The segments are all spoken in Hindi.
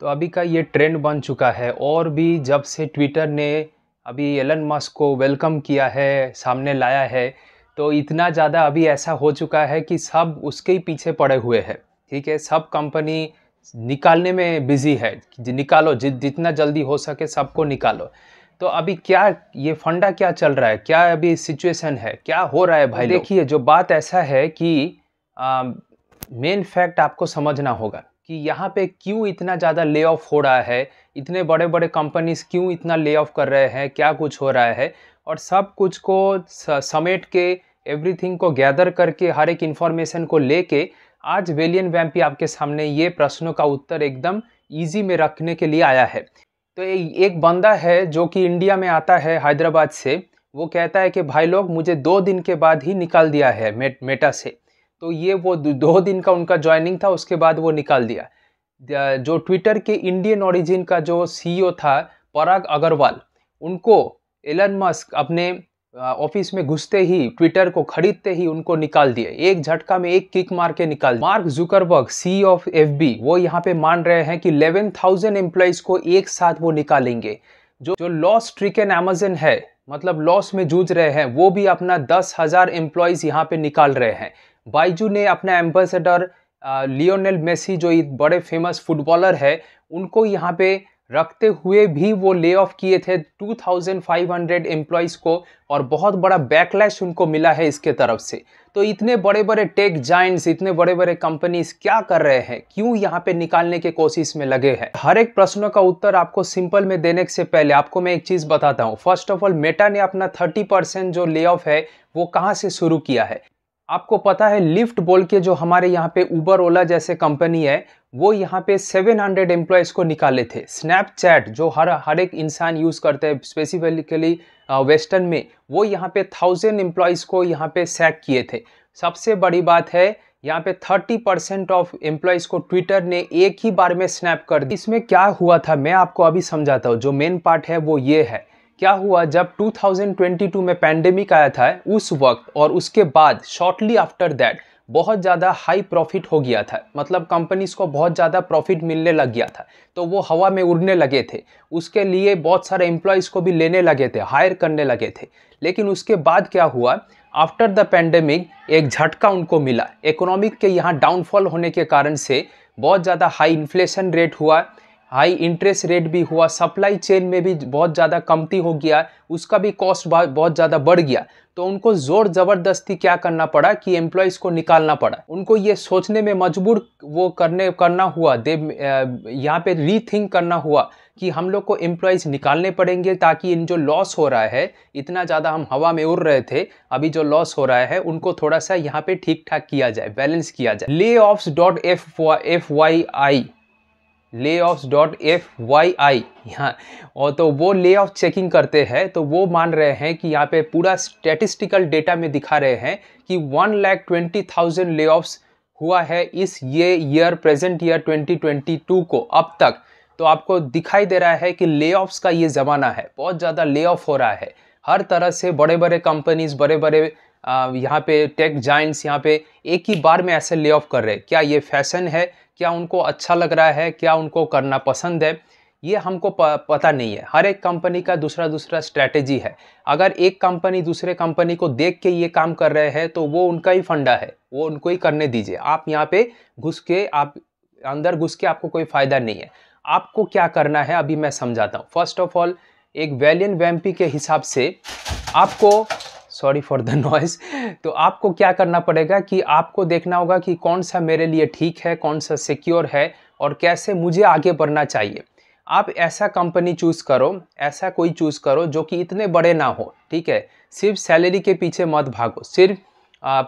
तो अभी का ये ट्रेंड बन चुका है और भी जब से ट्विटर ने अभी एलन मस्क को वेलकम किया है सामने लाया है तो इतना ज़्यादा अभी ऐसा हो चुका है कि सब उसके ही पीछे पड़े हुए हैं ठीक है सब कंपनी निकालने में बिज़ी है निकालो जि, जितना जल्दी हो सके सबको निकालो तो अभी क्या ये फंडा क्या चल रहा है क्या अभी सिचुएशन है क्या हो रहा है भाई देखिए जो बात ऐसा है कि मेन फैक्ट आपको समझना होगा कि यहाँ पे क्यों इतना ज़्यादा ले ऑफ हो रहा है इतने बड़े बड़े कंपनीज क्यों इतना ले ऑफ कर रहे हैं क्या कुछ हो रहा है और सब कुछ को समेट के एवरीथिंग को गैदर करके हर एक इन्फॉर्मेशन को लेके आज वेलियन वैम्पी आपके सामने ये प्रश्नों का उत्तर एकदम ईजी में रखने के लिए आया है तो एक बंदा है जो कि इंडिया में आता है हैदराबाद से वो कहता है कि भाई लोग मुझे दो दिन के बाद ही निकाल दिया है मेटा से तो ये वो दो दिन का उनका ज्वाइनिंग था उसके बाद वो निकाल दिया जो ट्विटर के इंडियन ओरिजिन का जो सीईओ e था पराग अग्रवाल उनको एलन मस्क अपने ऑफिस में घुसते ही ट्विटर को खरीदते ही उनको निकाल दिए एक झटका में एक किक मार के निकाल Mark Zuckerberg C of F वो यहाँ पे मान रहे हैं कि 11,000 एम्प्लॉयज़ को एक साथ वो निकालेंगे जो जो लॉस ट्रिकन एमेजन है मतलब लॉस में जूझ रहे हैं वो भी अपना दस हज़ार एम्प्लॉयज़ यहाँ पे निकाल रहे हैं बाइजू ने अपना एम्बेसडर लियोनेल मेसी जो एक बड़े फेमस फुटबॉलर है उनको यहाँ पे रखते हुए भी वो ले ऑफ किए थे 2500 एम्प्लॉयज़ को और बहुत बड़ा बैकलैश उनको मिला है इसके तरफ से तो इतने बड़े बड़े टेक जाइंट्स इतने बड़े बड़े कंपनीज क्या कर रहे हैं क्यों यहाँ पे निकालने के कोशिश में लगे हैं हर एक प्रश्नों का उत्तर आपको सिंपल में देने से पहले आपको मैं एक चीज़ बताता हूँ फर्स्ट ऑफ ऑल मेटा ने अपना थर्टी जो ले ऑफ है वो कहाँ से शुरू किया है आपको पता है लिफ्ट बोल के जो हमारे यहाँ पे ऊबर ओला जैसे कंपनी है वो यहाँ पे 700 हंड्रेड एम्प्लॉयज़ को निकाले थे स्नैपचैट जो हर हर एक इंसान यूज़ करते हैं स्पेसिफिकली वेस्टर्न में वो यहाँ पे थाउजेंड एम्प्लॉयज़ को यहाँ पे सैक किए थे सबसे बड़ी बात है यहाँ पे 30 परसेंट ऑफ एम्प्लॉयज़ को ट्विटर ने एक ही बार में स्नैप कर दी इसमें क्या हुआ था मैं आपको अभी समझाता हूँ जो मेन पार्ट है वो ये है क्या हुआ जब 2022 में पैंडेमिक आया था उस वक्त और उसके बाद शॉर्टली आफ्टर दैट बहुत ज़्यादा हाई प्रॉफिट हो गया था मतलब कंपनीज को बहुत ज़्यादा प्रॉफिट मिलने लग गया था तो वो हवा में उड़ने लगे थे उसके लिए बहुत सारे एम्प्लॉयज़ को भी लेने लगे थे हायर करने लगे थे लेकिन उसके बाद क्या हुआ आफ्टर द पेंडेमिक एक झटका उनको मिला इकोनॉमिक के यहाँ डाउनफॉल होने के कारण से बहुत ज़्यादा हाई इन्फ्लेशन रेट हुआ हाई इंटरेस्ट रेट भी हुआ सप्लाई चेन में भी बहुत ज़्यादा कमती हो गया उसका भी कॉस्ट बहुत ज़्यादा बढ़ गया तो उनको ज़ोर ज़बरदस्ती क्या करना पड़ा कि एम्प्लॉयज़ को निकालना पड़ा उनको ये सोचने में मजबूर वो करने करना हुआ दे यहाँ पे रीथिंक करना हुआ कि हम लोग को एम्प्लॉयज़ निकालने पड़ेंगे ताकि इन जो लॉस हो रहा है इतना ज़्यादा हम हवा में उड़ रहे थे अभी जो लॉस हो रहा है उनको थोड़ा सा यहाँ पर ठीक ठाक किया जाए बैलेंस किया जाए layoffs dot F F Y I layoff dot F Y I यहाँ और तो वो ले ऑफ चेकिंग करते हैं तो वो मान रहे हैं कि यहाँ पे पूरा स्टेटिस्टिकल डेटा में दिखा रहे हैं कि one lakh twenty thousand layoffs हुआ है इस ये year present year twenty twenty two को अब तक तो आपको दिखाई दे रहा है कि ले ऑफ्स का ये ज़माना है बहुत ज़्यादा ले ऑफ़ हो रहा है हर तरह से बड़े बड़े कंपनीज बड़े बड़े यहाँ पे टेक जाइंट्स यहाँ पे एक ही बार में ऐसे ले ऑफ कर रहे हैं क्या ये फैशन है क्या उनको अच्छा लग रहा है क्या उनको करना पसंद है ये हमको पता नहीं है हर एक कंपनी का दूसरा दूसरा स्ट्रैटेजी है अगर एक कंपनी दूसरे कंपनी को देख के ये काम कर रहे हैं तो वो उनका ही फंडा है वो उनको ही करने दीजिए आप यहाँ पे घुस के आप अंदर घुस के आपको कोई फ़ायदा नहीं है आपको क्या करना है अभी मैं समझाता हूँ फर्स्ट ऑफ ऑल एक वैलियन वैम्पी के हिसाब से आपको सॉरी फॉर द नॉइज़ तो आपको क्या करना पड़ेगा कि आपको देखना होगा कि कौन सा मेरे लिए ठीक है कौन सा सिक्योर है और कैसे मुझे आगे बढ़ना चाहिए आप ऐसा कंपनी चूज़ करो ऐसा कोई चूज़ करो जो कि इतने बड़े ना हो ठीक है सिर्फ सैलरी के पीछे मत भागो सिर्फ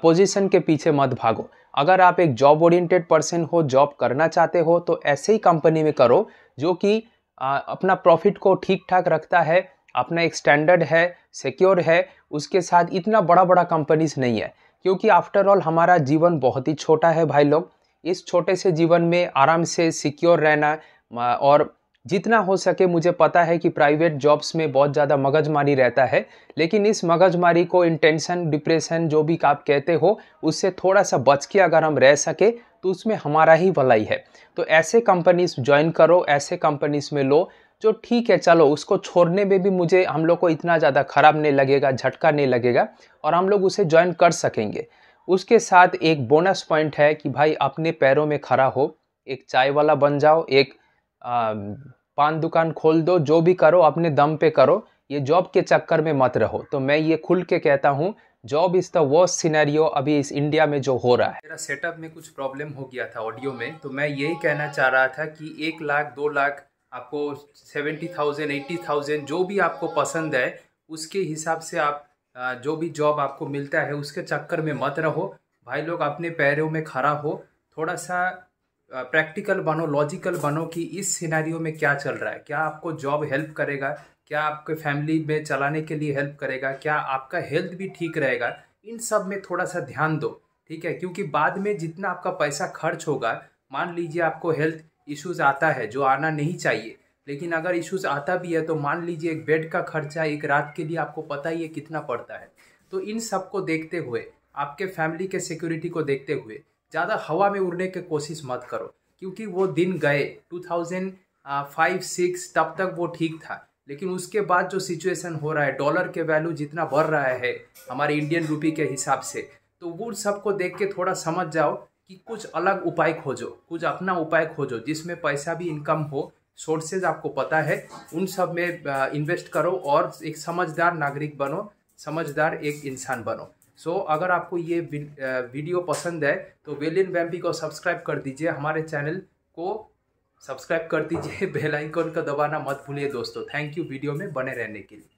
पोजीशन के पीछे मत भागो अगर आप एक जॉब ओरिएंटेड पर्सन हो जॉब करना चाहते हो तो ऐसे ही कंपनी में करो जो कि अपना प्रॉफिट को ठीक ठाक रखता है अपना एक स्टैंडर्ड है सिक्योर है उसके साथ इतना बड़ा बड़ा कंपनीज नहीं है क्योंकि आफ्टर ऑल हमारा जीवन बहुत ही छोटा है भाई लोग इस छोटे से जीवन में आराम से सिक्योर रहना और जितना हो सके मुझे पता है कि प्राइवेट जॉब्स में बहुत ज़्यादा मगजमारी रहता है लेकिन इस मगजमारी को इंटेंशन डिप्रेशन जो भी आप कहते हो उससे थोड़ा सा बच के अगर हम रह सके तो उसमें हमारा ही भलाई है तो ऐसे कंपनीज ज्वाइन करो ऐसे कंपनीज में लो जो ठीक है चलो उसको छोड़ने में भी मुझे हम लोग को इतना ज़्यादा ख़राब नहीं लगेगा झटका नहीं लगेगा और हम लोग उसे ज्वाइन कर सकेंगे उसके साथ एक बोनस पॉइंट है कि भाई अपने पैरों में खड़ा हो एक चाय वाला बन जाओ एक आ, पान दुकान खोल दो जो भी करो अपने दम पे करो ये जॉब के चक्कर में मत रहो तो मैं ये खुल के कहता हूँ job is the worst scenario अभी इस इंडिया में जो हो रहा है मेरा सेटअप में कुछ प्रॉब्लम हो गया था ऑडियो में तो मैं यही कहना चाह रहा था कि एक लाख दो लाख आपको सेवेंटी थाउजेंड एट्टी थाउजेंड जो भी आपको पसंद है उसके हिसाब से आप जो भी जॉब आपको मिलता है उसके चक्कर में मत रहो भाई लोग अपने पैरों में खड़ा हो थोड़ा सा प्रैक्टिकल बनो लॉजिकल बनो कि इस सिनेरियो में क्या चल रहा है क्या आपको जॉब हेल्प करेगा क्या आपके फैमिली में चलाने के लिए हेल्प करेगा क्या आपका हेल्थ भी ठीक रहेगा इन सब में थोड़ा सा ध्यान दो ठीक है क्योंकि बाद में जितना आपका पैसा खर्च होगा मान लीजिए आपको हेल्थ इश्यूज़ आता है जो आना नहीं चाहिए लेकिन अगर इश्यूज़ आता भी है तो मान लीजिए एक बेड का खर्चा एक रात के लिए आपको पता ही है कितना पड़ता है तो इन सब को देखते हुए आपके फैमिली के सिक्योरिटी को देखते हुए ज़्यादा हवा में उड़ने की कोशिश मत करो क्योंकि वो दिन गए टू थाउजेंड फाइव सिक्स तब तक वो ठीक था लेकिन उसके बाद जो सिचुएशन हो रहा है डॉलर के वैल्यू जितना बढ़ रहा है हमारे इंडियन रूपी के हिसाब से तो वो सबको देख के थोड़ा समझ जाओ कि कुछ अलग उपाय खोजो कुछ अपना उपाय खोजो जिसमें पैसा भी इनकम हो सोर्सेज आपको पता है उन सब में इन्वेस्ट करो और एक समझदार नागरिक बनो समझदार एक इंसान बनो सो so, अगर आपको ये वीडियो पसंद है तो वेलिन वैम्पी को सब्सक्राइब कर दीजिए हमारे चैनल को सब्सक्राइब कर दीजिए बेल आइकन का दबाना मत भूलिए दोस्तों थैंक यू वीडियो में बने रहने के लिए